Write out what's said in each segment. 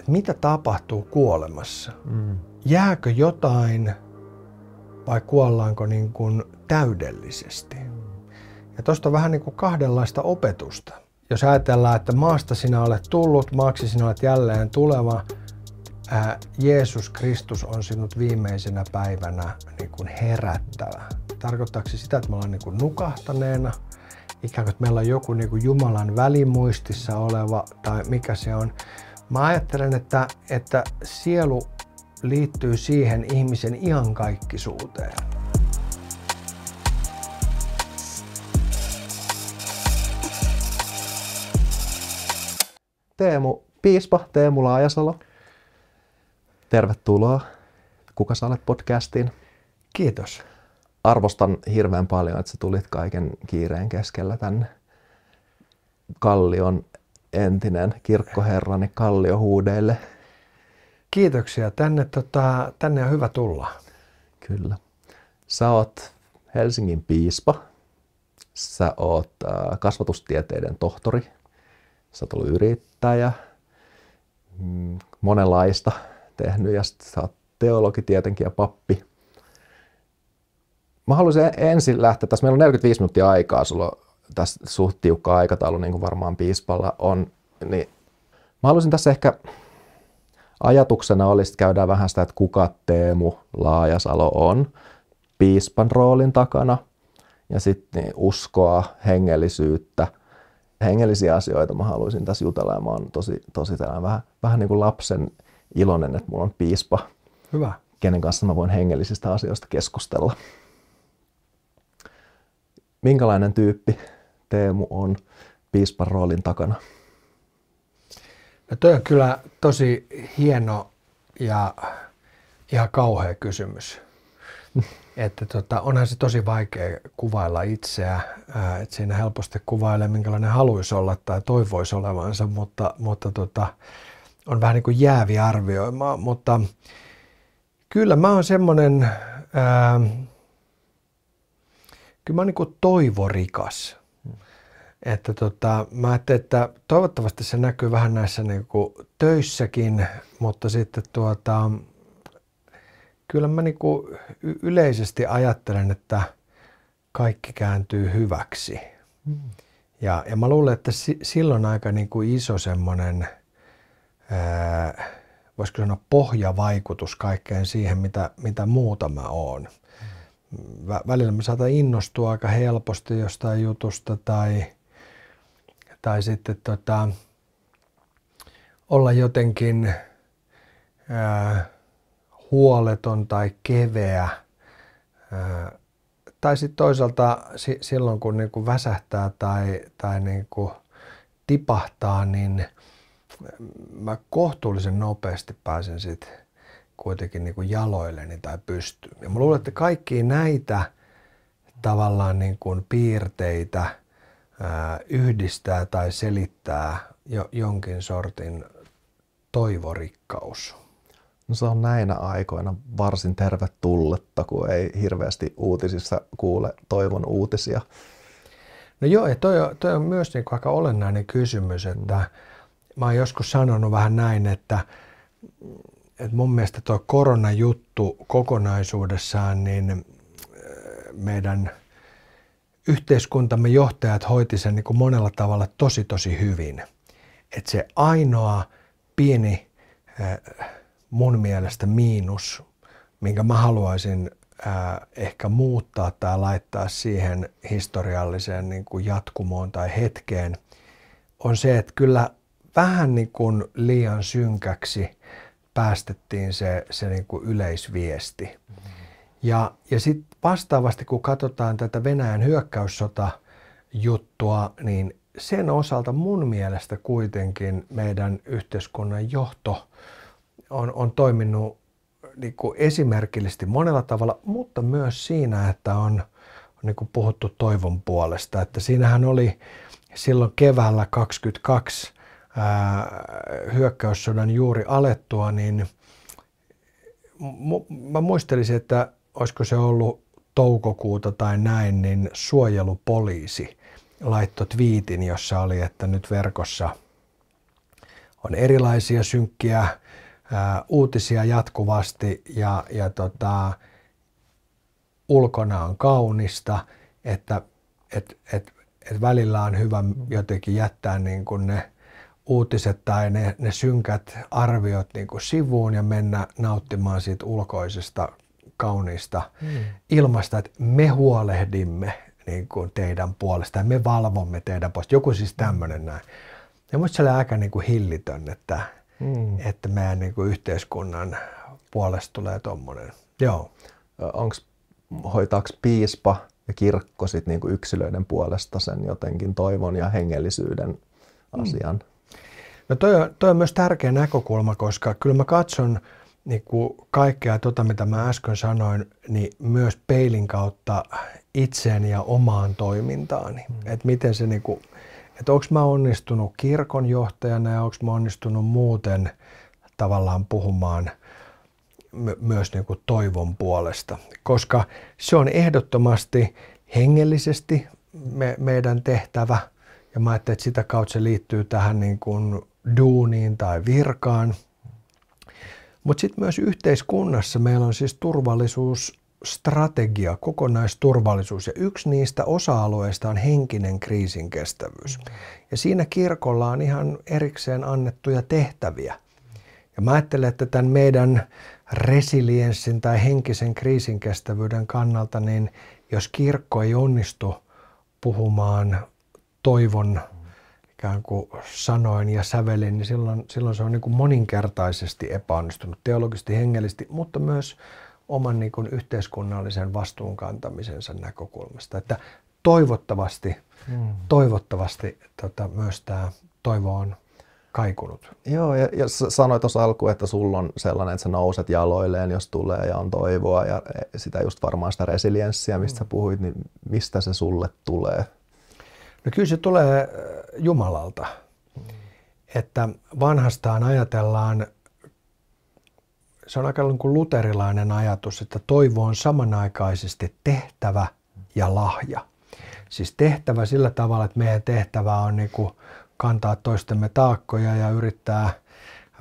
että mitä tapahtuu kuolemassa. Mm. Jääkö jotain vai kuollaanko niin kuin täydellisesti? Ja tuosta on vähän niin kuin kahdenlaista opetusta. Jos ajatellaan, että maasta sinä olet tullut, maaksi sinä olet jälleen tuleva, ää, Jeesus Kristus on sinut viimeisenä päivänä niin kuin herättävä. Tarkoittaako se sitä, että me ollaan niin kuin nukahtaneena, ikään kuin että meillä on joku niin kuin Jumalan välimuistissa oleva tai mikä se on, Mä ajattelen, että, että sielu liittyy siihen ihmisen iankaikkisuuteen. Teemu, piispa Teemu Laajasalo. Tervetuloa. Kuka sä olet podcastiin? Kiitos. Arvostan hirveän paljon, että sä tulit kaiken kiireen keskellä tänne Kallion entinen kirkkoherrani Kalliohuudeille. Kiitoksia. Tänne, tota, tänne on hyvä tulla. Kyllä. Sä oot Helsingin piispa. Sä oot äh, kasvatustieteiden tohtori. Sä oot ollut yrittäjä. Mm, monenlaista tehnyt ja sä oot teologi tietenkin ja pappi. Mä haluaisin ensin lähteä tässä. Meillä on 45 minuuttia aikaa. Sulla tässä suht tiukka aikataulu, niin kuin varmaan piispalla on, niin mä haluaisin tässä ehkä ajatuksena olisi, että käydään vähän sitä, että kuka Teemu Laajasalo on piispan roolin takana ja sitten niin uskoa, hengellisyyttä, hengellisiä asioita mä haluaisin tässä jutella ja mä oon tosi, tosi tällainen vähän, vähän niin kuin lapsen iloinen, että mulla on piispa. Hyvä. Kenen kanssa mä voin hengellisistä asioista keskustella. Minkälainen tyyppi Teemu on piispan roolin takana? No toi on kyllä tosi hieno ja ihan kauhea kysymys. että tota, onhan se tosi vaikea kuvailla itseä, että siinä helposti kuvailee, minkälainen haluaisi olla tai toivoisi olevansa, mutta, mutta tota, on vähän niin kuin jäävi arvioimaan, mutta kyllä mä oon semmoinen, kyllä mä oon niin toivorikas että tota, mä ajattelin, että toivottavasti se näkyy vähän näissä niin kuin töissäkin, mutta sitten tuota, kyllä mä niin kuin yleisesti ajattelen, että kaikki kääntyy hyväksi. Mm. Ja, ja mä luulen, että si, silloin aika niin kuin iso semmoinen, ää, voisiko sanoa pohjavaikutus kaikkeen siihen, mitä, mitä muuta mä oon. Mm. Välillä me saatan innostua aika helposti jostain jutusta tai – tai sitten tota, olla jotenkin ää, huoleton tai keveä. Ää, tai sitten toisaalta si- silloin, kun niinku väsähtää tai, tai niinku tipahtaa, niin mä kohtuullisen nopeasti pääsen sitten kuitenkin niinku jaloilleni tai pystyyn. Ja mä luulen, että kaikki näitä tavallaan niin kuin piirteitä – yhdistää tai selittää jo, jonkin sortin toivorikkaus? No se on näinä aikoina varsin tervetulletta, kun ei hirveästi uutisissa kuule toivon uutisia. No joo, ja toi, toi on myös niin aika olennainen kysymys, mm. että mä oon joskus sanonut vähän näin, että, että mun mielestä tuo koronajuttu kokonaisuudessaan, niin meidän – yhteiskuntamme johtajat hoiti sen niin kuin monella tavalla tosi tosi hyvin. Että se ainoa pieni äh, mun mielestä miinus, minkä mä haluaisin äh, ehkä muuttaa tai laittaa siihen historialliseen niin kuin jatkumoon tai hetkeen, on se, että kyllä vähän niin kuin liian synkäksi päästettiin se, se niin kuin yleisviesti. Mm-hmm. Ja, ja sitten vastaavasti, kun katsotaan tätä Venäjän hyökkäyssota-juttua, niin sen osalta mun mielestä kuitenkin meidän yhteiskunnan johto on, on toiminut niin kuin esimerkillisesti monella tavalla, mutta myös siinä, että on, on niin kuin puhuttu toivon puolesta. Että siinähän oli silloin keväällä 22 ää, hyökkäyssodan juuri alettua, niin mu- mä muistelisin, että olisiko se ollut toukokuuta tai näin, niin suojelupoliisi laittoi twiitin, jossa oli, että nyt verkossa on erilaisia synkkiä ää, uutisia jatkuvasti ja, ja tota, ulkona on kaunista, että et, et, et välillä on hyvä jotenkin jättää niin kuin ne uutiset tai ne, ne synkät arviot niin kuin sivuun ja mennä nauttimaan siitä ulkoisesta kauniista mm. ilmasta, että me huolehdimme niin kuin teidän puolesta ja me valvomme teidän puolesta. Joku siis hmm. tämmöinen näin. Ja musta se oli aika niin kuin hillitön, että, mm. että meidän niin kuin yhteiskunnan puolesta tulee tuommoinen. Joo. Onko, hoitaako piispa ja kirkko sit niin kuin yksilöiden puolesta sen jotenkin toivon ja hengellisyyden mm. asian? No toi on, toi on myös tärkeä näkökulma, koska kyllä mä katson, niin kuin kaikkea tuota, mitä mä äsken sanoin, niin myös peilin kautta itseen ja omaan toimintaani. Mm. Että miten se niin kuin, että onko mä onnistunut kirkon johtajana ja onko mä onnistunut muuten tavallaan puhumaan my- myös niin kuin toivon puolesta. Koska se on ehdottomasti hengellisesti me- meidän tehtävä ja mä ajattelin, että sitä kautta se liittyy tähän niin kuin duuniin tai virkaan – mutta sitten myös yhteiskunnassa meillä on siis turvallisuusstrategia, kokonaisturvallisuus ja yksi niistä osa-alueista on henkinen kriisinkestävyys. Ja siinä kirkolla on ihan erikseen annettuja tehtäviä. Ja mä ajattelen, että tämän meidän resilienssin tai henkisen kriisinkestävyyden kannalta, niin jos kirkko ei onnistu puhumaan toivon ikään kuin sanoin ja sävelin, niin silloin, silloin se on niin kuin moninkertaisesti epäonnistunut teologisesti, hengellisesti, mutta myös oman niin kuin yhteiskunnallisen vastuunkantamisensa näkökulmasta. Että toivottavasti, mm. toivottavasti tota, myös tämä toivo on kaikunut. Joo, ja, ja sanoit tuossa alkuun, että sulla on sellainen, että sä nouset jaloilleen, jos tulee ja on toivoa ja e, sitä just varmaan sitä resilienssiä, mistä mm. puhuit, niin mistä se sulle tulee? No kyllä se tulee äh, Jumalalta, mm. että vanhastaan ajatellaan, se on aika kuin niinku luterilainen ajatus, että toivo on samanaikaisesti tehtävä ja lahja. Siis tehtävä sillä tavalla, että meidän tehtävä on niin kuin kantaa toistemme taakkoja ja yrittää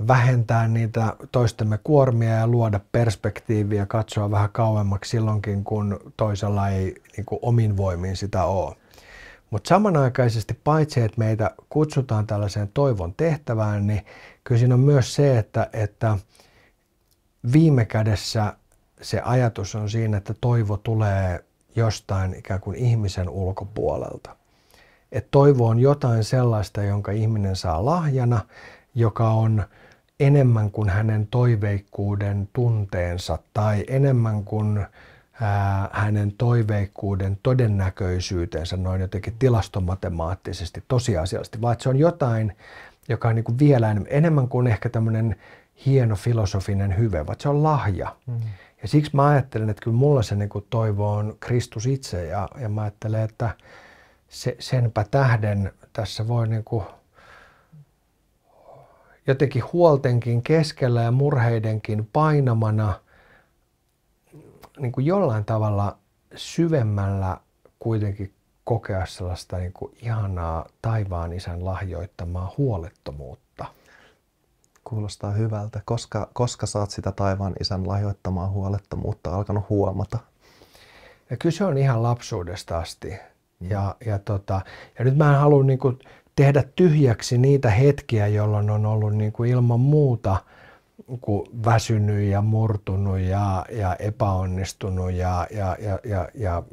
vähentää niitä toistemme kuormia ja luoda perspektiiviä, katsoa vähän kauemmaksi silloinkin, kun toisella ei niin kuin omin voimin sitä ole. Mutta samanaikaisesti paitsi, että meitä kutsutaan tällaiseen toivon tehtävään, niin kyllä siinä on myös se, että, että viime kädessä se ajatus on siinä, että toivo tulee jostain ikään kuin ihmisen ulkopuolelta. Et toivo on jotain sellaista, jonka ihminen saa lahjana, joka on enemmän kuin hänen toiveikkuuden tunteensa tai enemmän kuin hänen toiveikkuuden todennäköisyytensä noin jotenkin tilastomatemaattisesti, tosiasiallisesti, vaan että se on jotain, joka on niin kuin vielä enemmän kuin ehkä tämmöinen hieno filosofinen hyve, vaan se on lahja. Mm. Ja siksi mä ajattelen, että kyllä mulla se niin kuin toivo on Kristus itse ja, ja mä ajattelen, että se, senpä tähden tässä voi niin kuin jotenkin huoltenkin keskellä ja murheidenkin painamana – niin kuin jollain tavalla syvemmällä kuitenkin kokea sellaista niin kuin ihanaa taivaan isän lahjoittamaa huolettomuutta. Kuulostaa hyvältä. Koska, koska saat sitä taivaan isän lahjoittamaa huolettomuutta alkanut huomata? Ja kyllä se on ihan lapsuudesta asti. Mm. Ja, ja, tota, ja nyt mä en halua niin kuin tehdä tyhjäksi niitä hetkiä, jolloin on ollut niin kuin ilman muuta – kuin väsynyt ja murtunut ja, ja epäonnistunut ja, ja, ja, ja, ja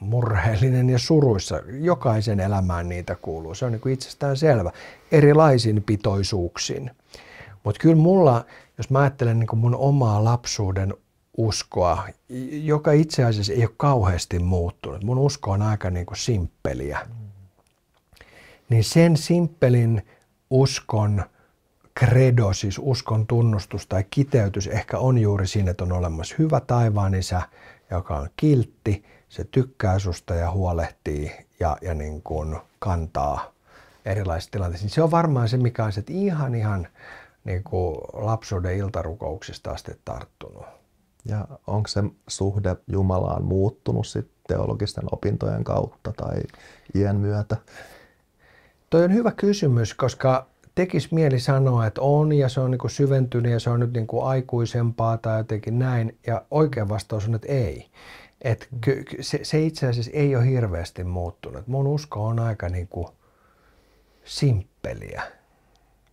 murheellinen ja suruissa. Jokaisen elämään niitä kuuluu. Se on niin kuin itsestään selvä. Erilaisin pitoisuuksin. Mutta kyllä mulla, jos mä ajattelen niin kuin mun omaa lapsuuden uskoa, joka itse asiassa ei ole kauheasti muuttunut. Mun usko on aika niin kuin simppeliä. Mm. Niin sen simppelin uskon – kredo, siis uskon tunnustus tai kiteytys ehkä on juuri siinä, että on olemassa hyvä taivaan isä, joka on kiltti, se tykkää susta ja huolehtii ja, ja niin kuin kantaa erilaisissa tilanteissa. Niin se on varmaan se, mikä on se, että ihan ihan niin kuin lapsuuden iltarukouksista asti tarttunut. Ja onko se suhde Jumalaan muuttunut sitten teologisten opintojen kautta tai iän myötä? Toi on hyvä kysymys, koska tekisi mieli sanoa, että on ja se on niin kuin syventynyt ja se on nyt niin kuin aikuisempaa tai jotenkin näin. Ja oikea vastaus on, että ei. Et ky, se, se itse asiassa ei ole hirveästi muuttunut. Mun usko on aika niin kuin simppeliä.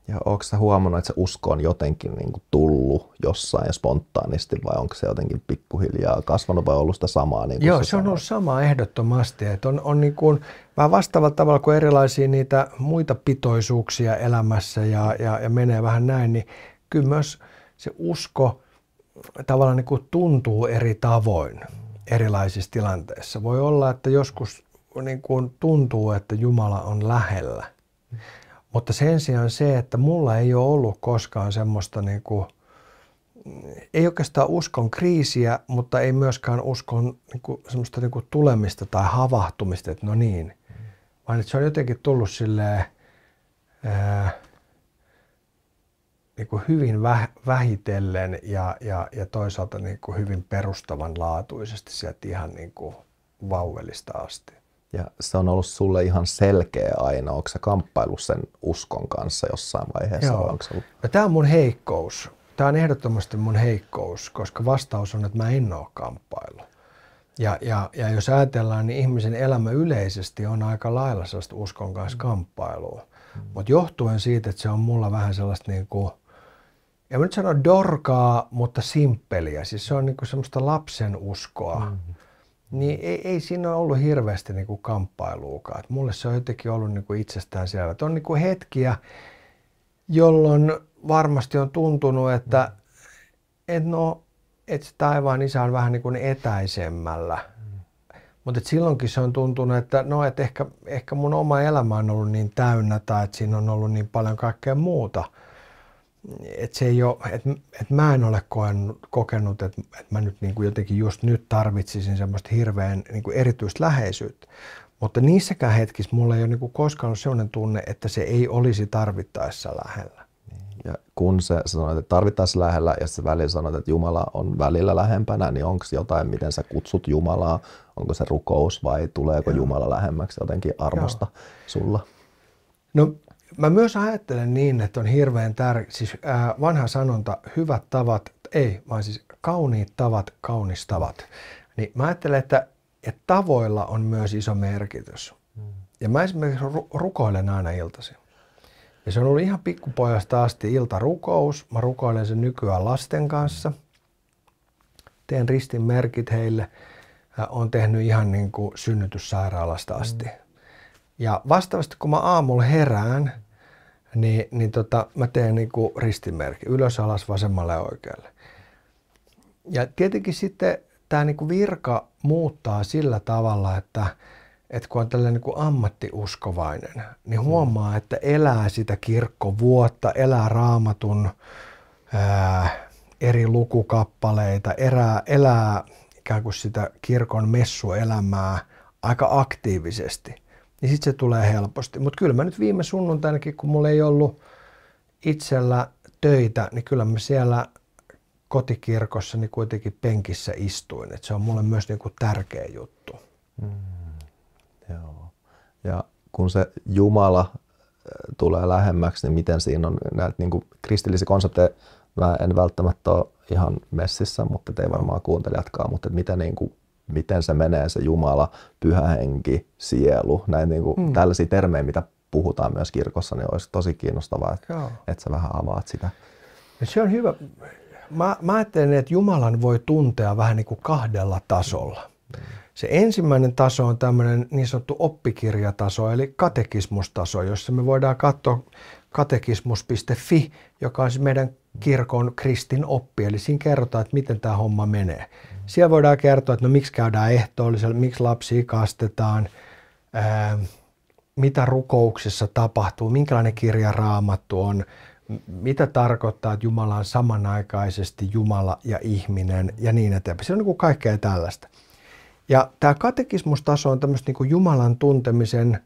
Ja onko sä huomannut, että se usko on jotenkin niin kuin tullut jossain spontaanisti vai onko se jotenkin pikkuhiljaa kasvanut vai ollut sitä samaa? Niin Joo, se on ollut sama ehdottomasti. Että on, on niin kuin, vähän vastaavalla tavalla kuin erilaisia niitä muita pitoisuuksia elämässä ja, ja, ja menee vähän näin, niin kyllä myös se usko tavallaan niin kuin tuntuu eri tavoin erilaisissa tilanteissa. Voi olla, että joskus niin kuin tuntuu, että Jumala on lähellä. Mutta sen sijaan se, että mulla ei ole ollut koskaan semmoista niin kuin, ei oikeastaan uskon kriisiä, mutta ei myöskään uskon niin kuin, semmoista niin kuin tulemista tai havahtumista, että no niin. Mm. Vaan että se on jotenkin tullut silleen, ää, niin kuin hyvin väh, vähitellen ja, ja, ja toisaalta niin kuin hyvin perustavanlaatuisesti sieltä ihan niin kuin vauvelista asti. Ja se on ollut sulle ihan selkeä aina, onko se kamppailu sen uskon kanssa jossain vaiheessa? Joo. Onko se ollut? No, tämä on mun heikkous. Tämä on ehdottomasti mun heikkous, koska vastaus on, että mä en ole kamppailu. Ja, ja, ja jos ajatellaan, niin ihmisen elämä yleisesti on aika lailla sellaista uskon kanssa kamppailua. Mm. Mutta johtuen siitä, että se on mulla vähän sellaista niin kuin, en mä nyt sano dorkaa, mutta simppeliä. Siis se on niin kuin semmoista lapsen uskoa. Mm niin ei, ei siinä ole ollut hirveästi niin kuin kamppailuukaan. Et mulle se on jotenkin ollut niin kuin itsestään selvä. Et on niin kuin hetkiä, jolloin varmasti on tuntunut, että et no, et se taivaan isä on vähän niin kuin etäisemmällä. Mutta silloinkin se on tuntunut, että no, et ehkä, ehkä mun oma elämä on ollut niin täynnä tai että siinä on ollut niin paljon kaikkea muuta – että se ei ole, että, että mä en ole kokenut, että, että mä nyt niin kuin jotenkin just nyt tarvitsisin semmoista hirveän niin kuin erityistä läheisyyttä. Mutta niissäkään hetkissä mulla ei ole niin kuin koskaan ollut sellainen tunne, että se ei olisi tarvittaessa lähellä. Ja kun se, sä sanoit, että tarvittaessa lähellä ja sä välillä sanoit, että Jumala on välillä lähempänä, niin onko jotain, miten sä kutsut Jumalaa? Onko se rukous vai tuleeko Joo. Jumala lähemmäksi jotenkin armosta Joo. sulla? No Mä myös ajattelen niin, että on hirveän tärkeä, siis äh, vanha sanonta, hyvät tavat, ei, vaan siis kauniit tavat, kaunistavat. Niin mä ajattelen, että, että tavoilla on myös iso merkitys. Mm. Ja mä esimerkiksi ru- rukoilen aina iltaisin. Ja se on ollut ihan pikkupojasta asti iltarukous. Mä rukoilen sen nykyään lasten kanssa. Teen ristin merkit heille. on tehnyt ihan niin kuin synnytyssairaalasta asti. Mm. Ja vastaavasti kun mä aamulla herään, niin, niin tota, mä teen niin kuin ristimerkki ylös, alas, vasemmalle ja oikealle. Ja tietenkin sitten tämä niin kuin virka muuttaa sillä tavalla, että, että kun on tällainen niin kuin ammattiuskovainen, niin mm. huomaa, että elää sitä kirkkovuotta, elää raamatun ää, eri lukukappaleita, erää, elää ikään kuin sitä kirkon messuelämää aika aktiivisesti – niin sitten se tulee helposti. Mutta kyllä mä nyt viime sunnuntainakin, kun mulla ei ollut itsellä töitä, niin kyllä mä siellä kotikirkossa niin kuitenkin penkissä istuin. Et se on mulle myös niin kuin tärkeä juttu. Mm, joo. Ja kun se Jumala äh, tulee lähemmäksi, niin miten siinä on näitä niin kristillisiä konsepteja, mä en välttämättä ole ihan messissä, mutta ei varmaan kuuntelijatkaan, mutta miten niin kuin miten se menee se Jumala, pyhä henki, sielu, näin niin kuin mm. tällaisia termejä, mitä puhutaan myös kirkossa, niin olisi tosi kiinnostavaa, että, että sä vähän avaat sitä. Se on hyvä. Mä, mä ajattelen, että Jumalan voi tuntea vähän niin kuin kahdella tasolla. Mm. Se ensimmäinen taso on tämmöinen niin sanottu oppikirjataso, eli katekismustaso, jossa me voidaan katsoa katekismus.fi, joka on siis meidän kirkon kristin oppi. Eli siinä kerrotaan, että miten tämä homma menee. Siellä voidaan kertoa, että no miksi käydään ehtoollisella, miksi lapsia kastetaan, ää, mitä rukouksessa tapahtuu, minkälainen kirja raamattu on, mitä tarkoittaa, että Jumala on samanaikaisesti Jumala ja ihminen ja niin eteenpäin. Se on niin kuin kaikkea tällaista. Ja tämä katekismustaso on tämmöistä niin kuin Jumalan tuntemisen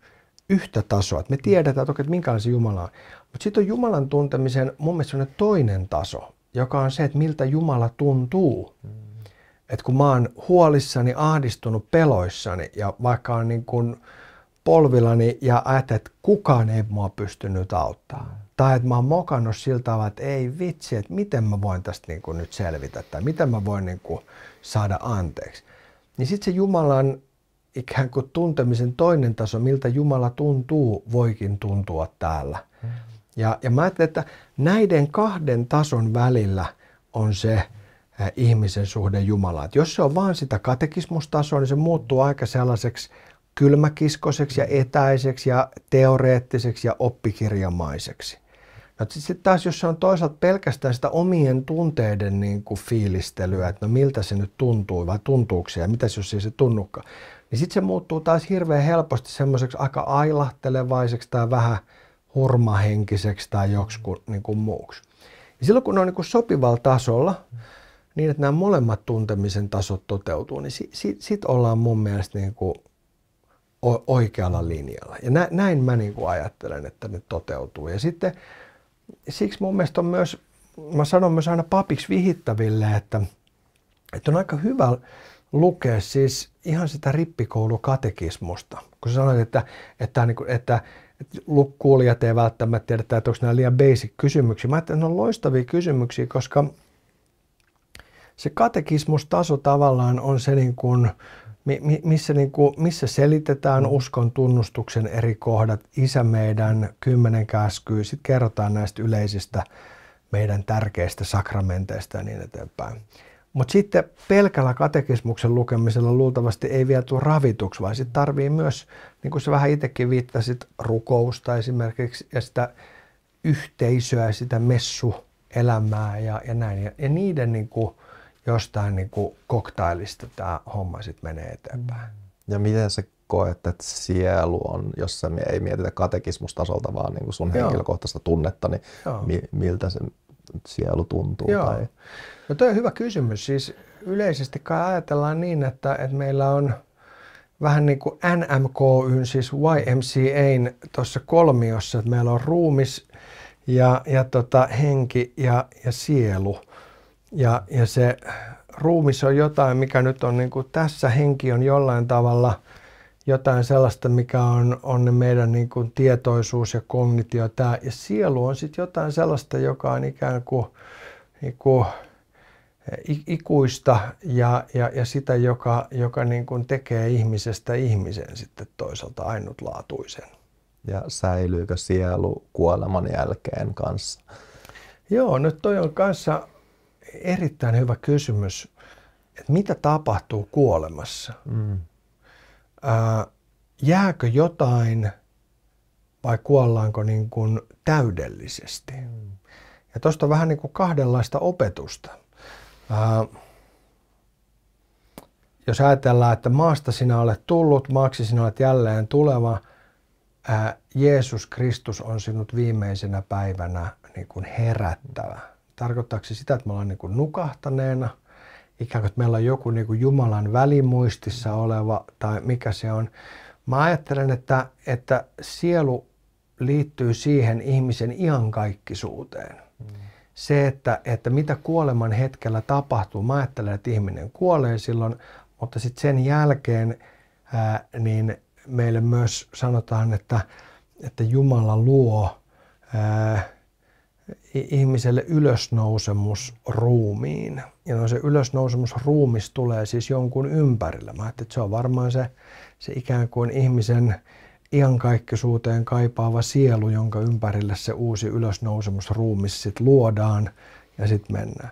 yhtä tasoa. Että me tiedetään, että, okei, että minkälainen se Jumala on. Mutta sitten on Jumalan tuntemisen mun mielestä toinen taso, joka on se, että miltä Jumala tuntuu. Mm. Että kun mä oon huolissani, ahdistunut peloissani ja vaikka on niin kuin polvillani ja ajattelen, että kukaan ei mua pystynyt auttaa. Mm. Tai että mä oon mokannut siltä tavalla, että ei vitsi, että miten mä voin tästä niin kuin nyt selvitä tai miten mä voin niin kuin saada anteeksi. Niin sitten se Jumalan ikään kuin tuntemisen toinen taso, miltä Jumala tuntuu, voikin tuntua täällä ja, ja mä ajattelen, että näiden kahden tason välillä on se ihmisen suhde Jumalaan. Että jos se on vaan sitä katekismustasoa, niin se muuttuu aika sellaiseksi kylmäkiskoseksi ja etäiseksi ja teoreettiseksi ja oppikirjamaiseksi. No sitten taas, jos se on toisaalta pelkästään sitä omien tunteiden niin kuin fiilistelyä, että no miltä se nyt tuntuu vai tuntuuko se ja mitä jos ei se tunnukaan, niin sitten se muuttuu taas hirveän helposti semmoiseksi aika ailahtelevaiseksi tai vähän – hurmahenkiseksi tai joksikun niin kuin muuksi. Ja silloin kun ne on niin kuin sopivalla tasolla, niin että nämä molemmat tuntemisen tasot toteutuu, niin si, si, sit ollaan mun mielestä niin kuin oikealla linjalla. Ja nä, näin mä niin kuin ajattelen, että ne toteutuu. Ja sitten siksi mun mielestä on myös, mä sanon myös aina papiksi vihittäville, että, että on aika hyvä lukea siis ihan sitä rippikoulukatekismusta. Kun sä sanoit, että, että, niin että, että kuulijat ei välttämättä tiedä, että onko nämä liian basic kysymyksiä. Mä ajattelin, että ne on loistavia kysymyksiä, koska se katekismustaso tavallaan on se, niin kuin, missä, niin kuin, missä selitetään uskon tunnustuksen eri kohdat, isä meidän, kymmenen käskyä, sitten kerrotaan näistä yleisistä meidän tärkeistä sakramenteista ja niin eteenpäin. Mutta sitten pelkällä katekismuksen lukemisella luultavasti ei vielä tule ravituksi, vaan sitten tarvii myös, niin kuin sä vähän itsekin viittasit, rukousta esimerkiksi ja sitä yhteisöä ja sitä messuelämää ja, ja näin. Ja, ja niiden niin kuin, jostain niin kuin koktailista tämä homma sitten menee eteenpäin. Ja miten sä koet, että sielu on, jos sä ei mietitä katekismustasolta, vaan niin kuin sun Joo. henkilökohtaista tunnetta, niin mi- miltä se sielu tuntuu? Joo. Tai... No toi on hyvä kysymys. Siis yleisesti kai ajatellaan niin, että, että meillä on vähän niin kuin NMKYn, siis YMCA tuossa kolmiossa, että meillä on ruumis ja, ja tota, henki ja, ja sielu. Ja, ja se ruumis on jotain, mikä nyt on niin kuin tässä henki on jollain tavalla – jotain sellaista, mikä on, on meidän niin kuin tietoisuus ja kognitio. tämä, Ja sielu on sitten jotain sellaista, joka on ikään kuin, niin kuin eh, ikuista ja, ja, ja sitä, joka, joka niin kuin tekee ihmisestä ihmisen sitten toisaalta ainutlaatuisen. Ja säilyykö sielu kuoleman jälkeen kanssa? Joo, nyt no toi on kanssa erittäin hyvä kysymys, että mitä tapahtuu kuolemassa? Mm ää, äh, jääkö jotain vai kuollaanko niin kuin täydellisesti. Ja tuosta on vähän niin kuin kahdenlaista opetusta. Ää, äh, jos ajatellaan, että maasta sinä olet tullut, maaksi sinä olet jälleen tuleva, ää, äh, Jeesus Kristus on sinut viimeisenä päivänä niin kuin herättävä. Tarkoittaako se sitä, että me ollaan niin kuin nukahtaneena – ikään kuin, että meillä on joku niin kuin Jumalan välimuistissa oleva tai mikä se on. Mä ajattelen, että, että sielu liittyy siihen ihmisen iankaikkisuuteen. Mm. Se, että, että mitä kuoleman hetkellä tapahtuu. Mä ajattelen, että ihminen kuolee silloin, mutta sitten sen jälkeen ää, niin meille myös sanotaan, että, että Jumala luo ää, ihmiselle ylösnousemus ruumiin. Ja no se ylösnousemus ruumis tulee siis jonkun ympärillä. Mä että se on varmaan se, se ikään kuin ihmisen iankaikkisuuteen kaipaava sielu, jonka ympärille se uusi ylösnousemus ruumis sit luodaan ja sitten mennään.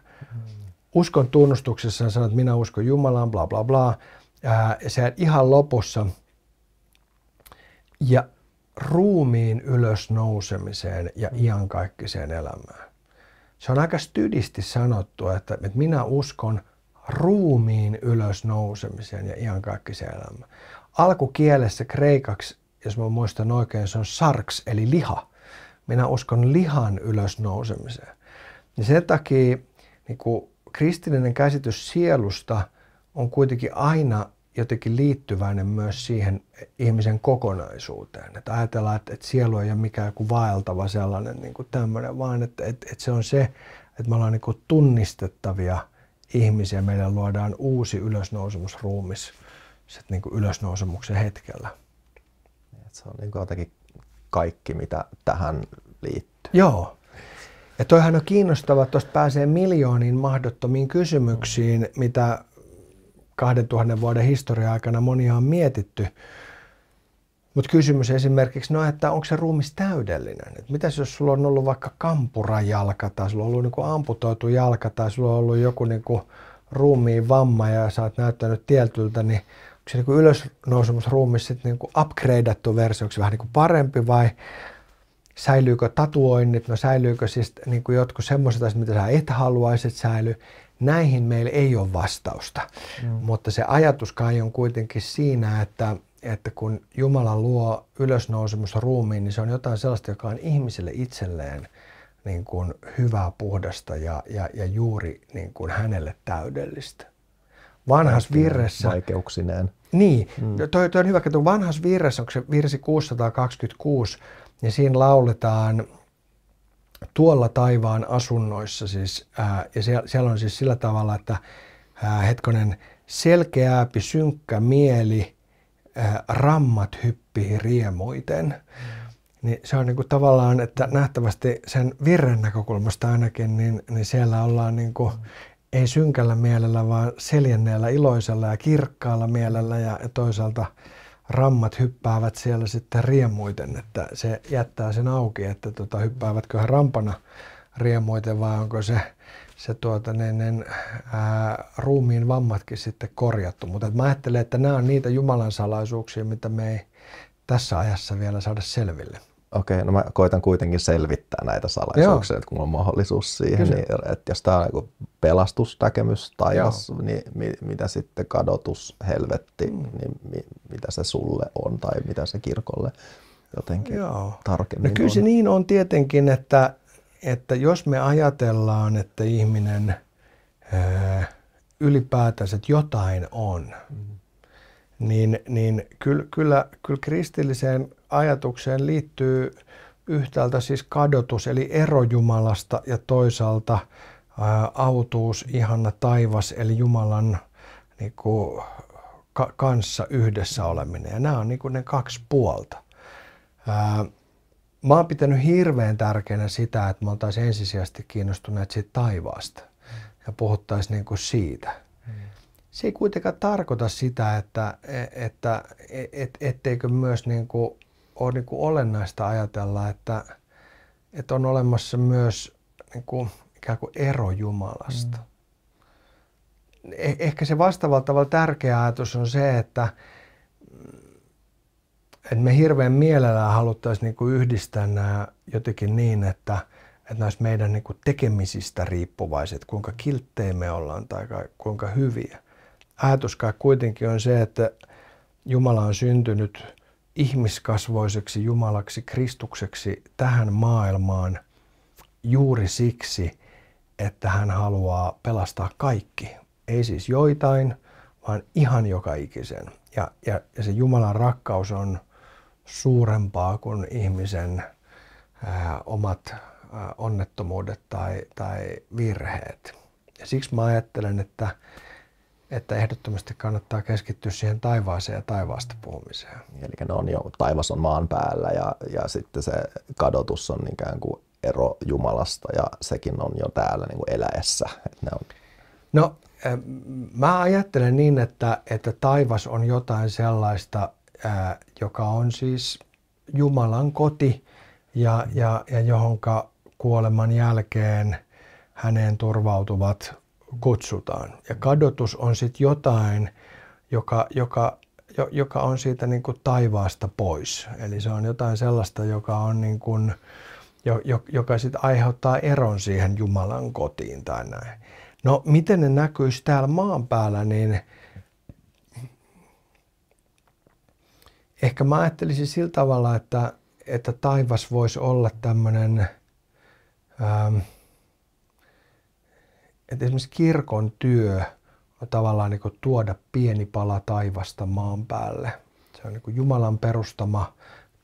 Uskon tunnustuksessa sanot, että minä uskon Jumalaan, bla bla bla. Ää, se ihan lopussa. Ja ruumiin ylösnousemiseen ja iankaikkiseen elämään. Se on aika stydisti sanottu, että, että minä uskon ruumiin ylösnousemiseen ja iankaikkiseen elämään. Alkukielessä kreikaksi, jos mä muistan oikein, se on sarks eli liha. Minä uskon lihan ylösnousemiseen. Ja sen takia niin kuin kristillinen käsitys sielusta on kuitenkin aina jotenkin liittyväinen myös siihen ihmisen kokonaisuuteen. Että ajatellaan, että, että sielu ei ole mikään kuin vaeltava sellainen niin kuin tämmöinen, vaan että, että, että se on se, että me ollaan niin kuin tunnistettavia ihmisiä. Meille luodaan uusi ylösnousemusruumis sitten niin kuin ylösnousemuksen hetkellä. Se on niin kuin jotenkin kaikki, mitä tähän liittyy. Joo. Ja toihan on kiinnostavaa, että tuosta pääsee miljooniin mahdottomiin kysymyksiin, mitä 2000 vuoden historian aikana monia on mietitty. Mutta kysymys esimerkiksi, no että onko se ruumis täydellinen? Et mitäs jos sulla on ollut vaikka kampurajalka tai sulla on ollut niinku amputoitu jalka tai sulla on ollut joku niinku ruumiin vamma ja sä oot näyttänyt tietyltä, niin onko se niinku ylösnousemusruumis sitten niinku upgradeattu versio, onko se vähän niinku parempi vai säilyykö tatuoinnit, no säilyykö siis niinku jotkut semmoiset asiat, mitä sä et haluaisit säily, Näihin meillä ei ole vastausta, mm. mutta se ajatus kai on kuitenkin siinä, että, että kun Jumala luo ylösnousemusta ruumiin, niin se on jotain sellaista, joka on ihmiselle itselleen niin kuin hyvää, puhdasta ja, ja, ja juuri niin kuin hänelle täydellistä. Vanhas virressä... Vaikeuksineen. Niin, mm. No toi, toi on hyvä, että vanhas virressä, onko se virsi 626, niin siinä lauletaan tuolla taivaan asunnoissa siis, ää, ja siellä, siellä on siis sillä tavalla, että ää, hetkonen, selkeääpi synkkä mieli, ää, rammat hyppii riemuiten. Niin se on niin kuin tavallaan, että nähtävästi sen virren näkökulmasta ainakin, niin, niin siellä ollaan niin kuin, mm. ei synkällä mielellä, vaan seljenneellä, iloisella ja kirkkaalla mielellä ja, ja toisaalta – rammat hyppäävät siellä sitten riemuiten, että se jättää sen auki, että tota, hyppäävätköhän rampana riemuiten vai onko se, se tuota, ne, ne, ää, ruumiin vammatkin sitten korjattu. Mutta mä ajattelen, että nämä on niitä Jumalan salaisuuksia, mitä me ei tässä ajassa vielä saada selville okei, okay, no mä koitan kuitenkin selvittää näitä salaisuuksia, Joo. että kun on mahdollisuus siihen. Kyllä. Niin, että jos tämä on joku niinku pelastusnäkemys, taivas, Joo. niin mi, mitä sitten kadotus, helvetti, mm. niin mi, mitä se sulle on tai mitä se kirkolle jotenkin Joo. No tarkemmin no kyllä on. se niin on tietenkin, että, että jos me ajatellaan, että ihminen ylipäätänsä että jotain on, mm. niin, niin kyllä, kyllä, kyllä kristilliseen ajatukseen liittyy yhtäältä siis kadotus eli ero Jumalasta ja toisaalta autuus, ihana taivas eli Jumalan niin kuin, ka- kanssa yhdessä oleminen. Ja nämä on niin kuin ne kaksi puolta. Ää, mä oon pitänyt hirveän tärkeänä sitä, että me oltaisiin ensisijaisesti kiinnostuneet siitä taivaasta ja puhuttaisiin niin kuin siitä. Se ei kuitenkaan tarkoita sitä, että, e-, että et, et etteikö myös niin kuin ole niin kuin olennaista ajatella, että, että on olemassa myös niin kuin, ikään kuin ero Jumalasta. Mm. Eh, ehkä se vastaavalla tavalla tärkeä ajatus on se, että, että me hirveän mielellään haluttaisiin niin kuin yhdistää nämä jotenkin niin, että, että nämä meidän niin kuin tekemisistä riippuvaiset, kuinka kilttejä me ollaan tai kuinka hyviä. Ajatuskaan kuitenkin on se, että Jumala on syntynyt ihmiskasvoiseksi Jumalaksi Kristukseksi tähän maailmaan juuri siksi, että hän haluaa pelastaa kaikki. Ei siis joitain, vaan ihan joka ikisen. Ja, ja, ja se Jumalan rakkaus on suurempaa kuin ihmisen ää, äh, omat ää, äh, onnettomuudet tai, tai virheet. Ja siksi mä ajattelen, että että ehdottomasti kannattaa keskittyä siihen taivaaseen ja taivaasta puhumiseen. Eli ne on jo, taivas on maan päällä ja, ja sitten se kadotus on ikään kuin ero Jumalasta ja sekin on jo täällä niin kuin eläessä. Että ne on... No eh, mä ajattelen niin, että, että taivas on jotain sellaista, ää, eh, joka on siis Jumalan koti ja, ja, ja johonka kuoleman jälkeen häneen turvautuvat kutsutaan. Ja kadotus on sitten jotain, joka, joka, jo, joka on siitä niin kuin taivaasta pois. Eli se on jotain sellaista, joka on niin kuin, jo, jo, joka sitten aiheuttaa eron siihen Jumalan kotiin tai näin. No miten ne näkyisi täällä maan päällä, niin ehkä mä ajattelisin sillä tavalla, että, että taivas voisi olla tämmöinen... Ähm, että esimerkiksi kirkon työ on tavallaan niin kuin tuoda pieni pala taivasta maan päälle. Se on niin kuin Jumalan perustama,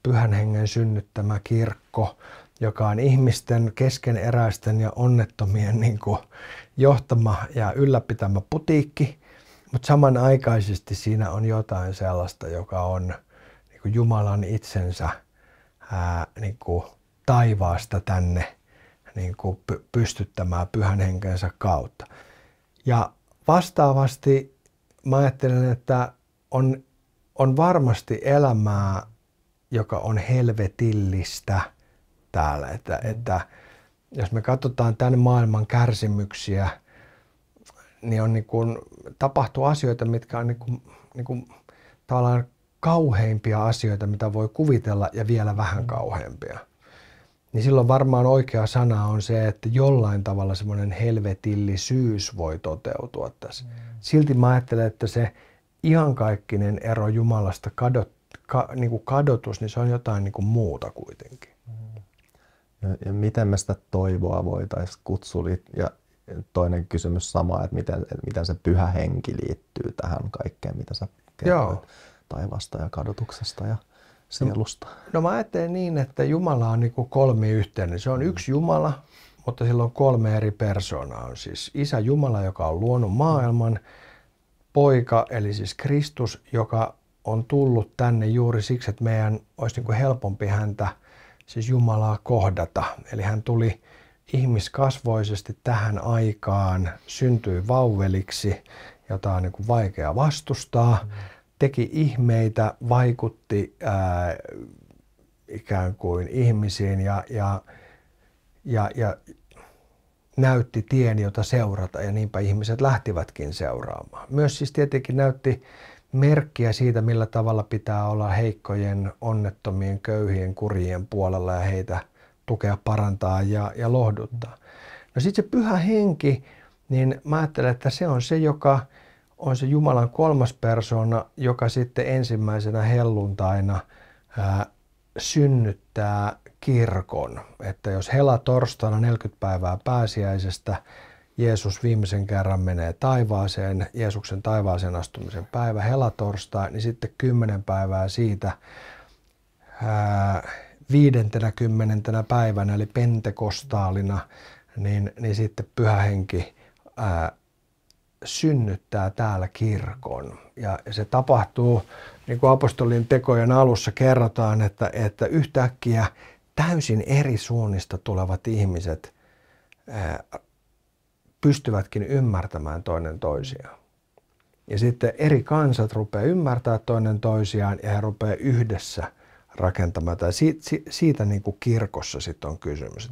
pyhän hengen synnyttämä kirkko, joka on ihmisten keskeneräisten ja onnettomien niin kuin johtama ja ylläpitämä putiikki, mutta samanaikaisesti siinä on jotain sellaista, joka on niin kuin Jumalan itsensä ää, niin kuin taivaasta tänne niin kuin pystyttämään pyhän henkensä kautta. Ja vastaavasti mä ajattelen, että on, on varmasti elämää, joka on helvetillistä täällä. Että, mm. että jos me katsotaan tämän maailman kärsimyksiä, niin on niin kuin, tapahtuu asioita, mitkä on niin kuin, niin kuin, tavallaan kauheimpia asioita, mitä voi kuvitella ja vielä vähän mm. kauheampia niin silloin varmaan oikea sana on se, että jollain tavalla semmoinen helvetillisyys voi toteutua tässä. Mm. Silti mä ajattelen, että se ihan kaikkinen ero Jumalasta kadot, ka, niin kuin kadotus, niin se on jotain niin kuin muuta kuitenkin. Mm. Ja, ja miten me sitä toivoa voitaisiin kutsua? Ja toinen kysymys sama, että miten, että miten se pyhä henki liittyy tähän kaikkeen, mitä sä kerroit Joo. taivaasta ja kadotuksesta. Ja sielusta? No, no mä ajattelen niin, että Jumala on niin kolmiyhteinen. Se on mm. yksi Jumala, mutta sillä on kolme eri persoonaa. On siis Isä Jumala, joka on luonut mm. maailman, poika, eli siis Kristus, joka on tullut tänne juuri siksi, että meidän olisi niin helpompi häntä, siis Jumalaa, kohdata. Eli hän tuli ihmiskasvoisesti tähän aikaan, syntyi vauveliksi, jota on niin kuin vaikea vastustaa. Mm teki ihmeitä, vaikutti ää, ikään kuin ihmisiin ja, ja, ja, ja näytti tien, jota seurata ja niinpä ihmiset lähtivätkin seuraamaan. Myös siis tietenkin näytti merkkiä siitä, millä tavalla pitää olla heikkojen, onnettomien, köyhien, kurjien puolella ja heitä tukea, parantaa ja, ja lohduttaa. No sitten se pyhä henki, niin mä ajattelen, että se on se, joka on se Jumalan kolmas persona, joka sitten ensimmäisenä helluntaina ää, synnyttää kirkon. Että jos hela torstaina 40 päivää pääsiäisestä Jeesus viimeisen kerran menee taivaaseen, Jeesuksen taivaaseen astumisen päivä helatorstai, niin sitten kymmenen päivää siitä ää, 50. päivänä eli pentekostaalina, niin, niin sitten pyhähenki. ää, synnyttää täällä kirkon. Ja se tapahtuu, niin kuin apostolin tekojen alussa kerrotaan, että, että yhtäkkiä täysin eri suunnista tulevat ihmiset pystyvätkin ymmärtämään toinen toisiaan. Ja sitten eri kansat rupeaa ymmärtää toinen toisiaan ja he rupeaa yhdessä rakentamaan. Tai siitä, siitä niin kuin kirkossa sitten on kysymys.